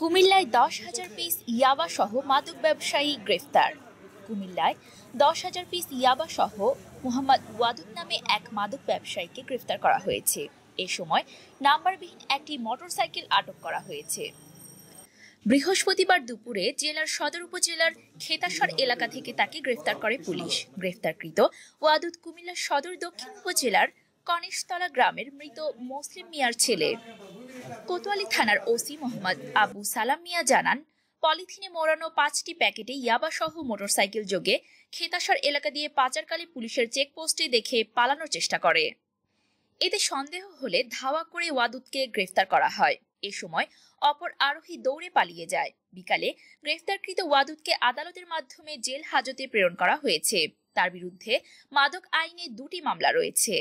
কুমিল্লায় দশ হাজার পিস ইয়াবা সহ মাদক ব্যবসায়ী গ্রেফতার কুমিল্লায় দশ হাজার পিস ইয়াবা সহ মোহাম্মদ ওয়াদুদ নামে এক মাদক ব্যবসায়ীকে গ্রেফতার করা হয়েছে এ সময় নাম্বারবিহীন একটি মোটরসাইকেল আটক করা হয়েছে বৃহস্পতিবার দুপুরে জেলার সদর উপজেলার খেতাসর এলাকা থেকে তাকে গ্রেফতার করে পুলিশ গ্রেফতারকৃত ওয়াদুদ কুমিল্লা সদর দক্ষিণ উপজেলার কনেশতলা গ্রামের মৃত মুসলিম মিয়ার ছেলে কোতোয়ালি থানার ওসি মোহাম্মদ আবু সালাম মিয়া জানান পলিথিনে মোড়ানো পাঁচটি প্যাকেটে ইয়াবাসহ মোটরসাইকেল যোগে খেতাসর এলাকা দিয়ে পাচারকালী পুলিশের চেকপোস্টে দেখে পালানোর চেষ্টা করে এতে সন্দেহ হলে ধাওয়া করে ওয়াদুদকে গ্রেফতার করা হয় এ সময় অপর আরোহী দৌড়ে পালিয়ে যায় বিকালে গ্রেফতারকৃত ওয়াদুদকে আদালতের মাধ্যমে জেল হাজতে প্রেরণ করা হয়েছে তার বিরুদ্ধে মাদক আইনে দুটি মামলা রয়েছে